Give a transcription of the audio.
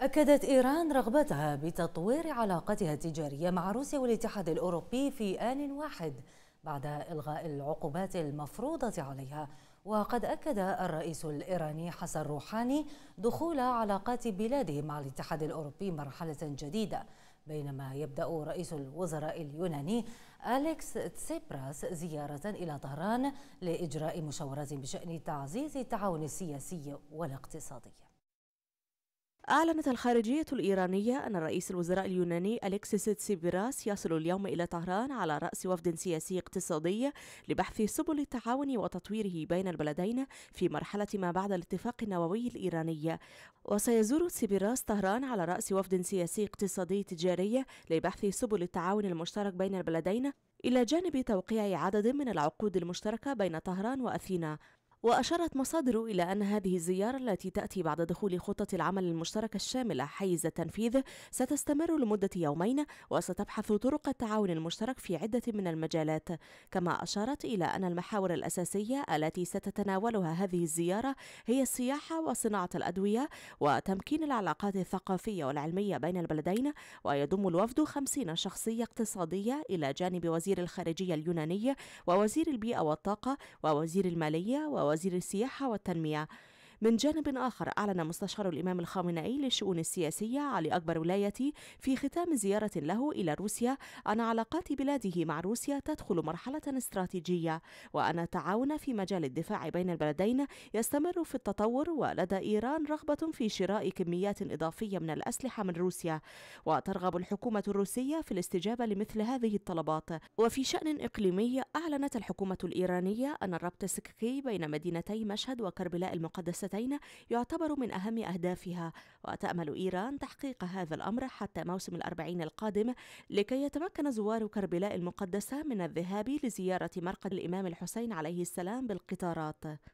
أكدت إيران رغبتها بتطوير علاقتها التجارية مع روسيا والاتحاد الأوروبي في آن واحد بعد إلغاء العقوبات المفروضة عليها وقد أكد الرئيس الإيراني حسن روحاني دخول علاقات بلاده مع الاتحاد الأوروبي مرحلة جديدة بينما يبدأ رئيس الوزراء اليوناني أليكس تسيبراس زيارة إلى طهران لإجراء مشاورات بشأن تعزيز التعاون السياسي والاقتصادي أعلنت الخارجية الإيرانية أن رئيس الوزراء اليوناني أليكسيس تسيبراس يصل اليوم إلى طهران على رأس وفد سياسي اقتصادي لبحث سبل التعاون وتطويره بين البلدين في مرحلة ما بعد الاتفاق النووي الإيراني وسيزور تسيبراس طهران على رأس وفد سياسي اقتصادي تجاري لبحث سبل التعاون المشترك بين البلدين إلى جانب توقيع عدد من العقود المشتركة بين طهران وأثينا وأشارت مصادر إلى أن هذه الزيارة التي تأتي بعد دخول خطة العمل المشتركة الشاملة حيز التنفيذ ستستمر لمدة يومين وستبحث طرق التعاون المشترك في عدة من المجالات كما أشارت إلى أن المحاور الأساسية التي ستتناولها هذه الزيارة هي السياحة وصناعة الأدوية وتمكين العلاقات الثقافية والعلمية بين البلدين ويضم الوفد خمسين شخصية اقتصادية إلى جانب وزير الخارجية اليوناني ووزير البيئة والطاقة ووزير المالية ووزير وزير السياحة والتنمية من جانب آخر أعلن مستشار الإمام الخامنئي للشؤون السياسية علي أكبر ولايتي في ختام زيارة له إلى روسيا أن علاقات بلاده مع روسيا تدخل مرحلة استراتيجية وأن التعاون في مجال الدفاع بين البلدين يستمر في التطور ولدى إيران رغبة في شراء كميات إضافية من الأسلحة من روسيا وترغب الحكومة الروسية في الاستجابة لمثل هذه الطلبات وفي شأن إقليمي أعلنت الحكومة الإيرانية أن الربط السككي بين مدينتي مشهد وكربلاء المقدسة الدولتين يعتبر من أهم أهدافها وتأمل إيران تحقيق هذا الأمر حتى موسم الأربعين القادم لكي يتمكن زوار كربلاء المقدسة من الذهاب لزيارة مرقد الإمام الحسين عليه السلام بالقطارات